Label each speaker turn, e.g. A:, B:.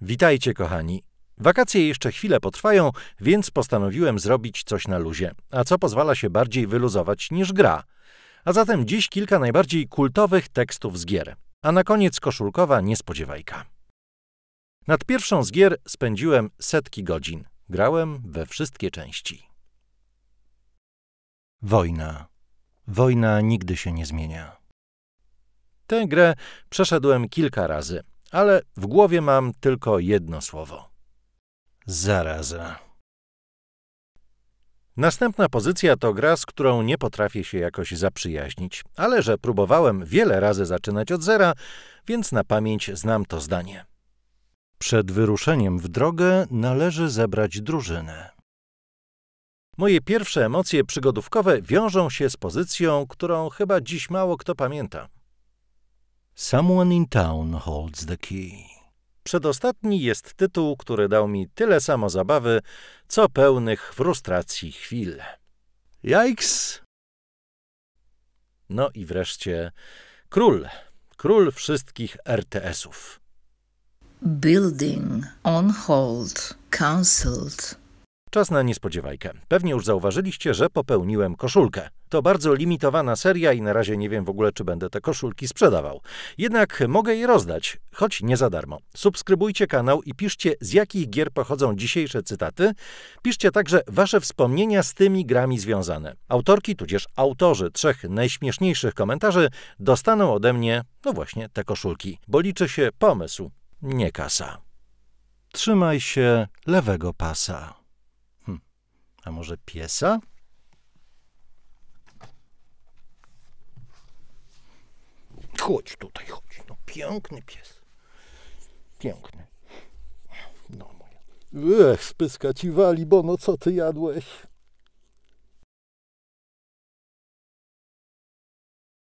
A: Witajcie, kochani. Wakacje jeszcze chwilę potrwają, więc postanowiłem zrobić coś na luzie, a co pozwala się bardziej wyluzować niż gra. A zatem dziś kilka najbardziej kultowych tekstów z gier. A na koniec koszulkowa niespodziewajka. Nad pierwszą z gier spędziłem setki godzin. Grałem we wszystkie części. Wojna. Wojna nigdy się nie zmienia. Tę grę przeszedłem kilka razy ale w głowie mam tylko jedno słowo. Zaraza. Następna pozycja to gra, z którą nie potrafię się jakoś zaprzyjaźnić, ale że próbowałem wiele razy zaczynać od zera, więc na pamięć znam to zdanie. Przed wyruszeniem w drogę należy zebrać drużynę. Moje pierwsze emocje przygodówkowe wiążą się z pozycją, którą chyba dziś mało kto pamięta. Someone in Town Holds the Key. Przedostatni jest tytuł, który dał mi tyle samo zabawy, co pełnych frustracji chwil. Yikes! No i wreszcie król, król wszystkich RTS-ów. Building on hold, cancelled. Czas na niespodziewajkę. Pewnie już zauważyliście, że popełniłem koszulkę. To bardzo limitowana seria i na razie nie wiem w ogóle, czy będę te koszulki sprzedawał. Jednak mogę je rozdać, choć nie za darmo. Subskrybujcie kanał i piszcie, z jakich gier pochodzą dzisiejsze cytaty. Piszcie także wasze wspomnienia z tymi grami związane. Autorki, tudzież autorzy trzech najśmieszniejszych komentarzy dostaną ode mnie, no właśnie, te koszulki. Bo liczy się pomysł, nie kasa. Trzymaj się lewego pasa. Hm. A może piesa? chodź tutaj, chodź. No, piękny pies. Piękny. No moja. Ech, spyska ci wali, bo no co ty jadłeś?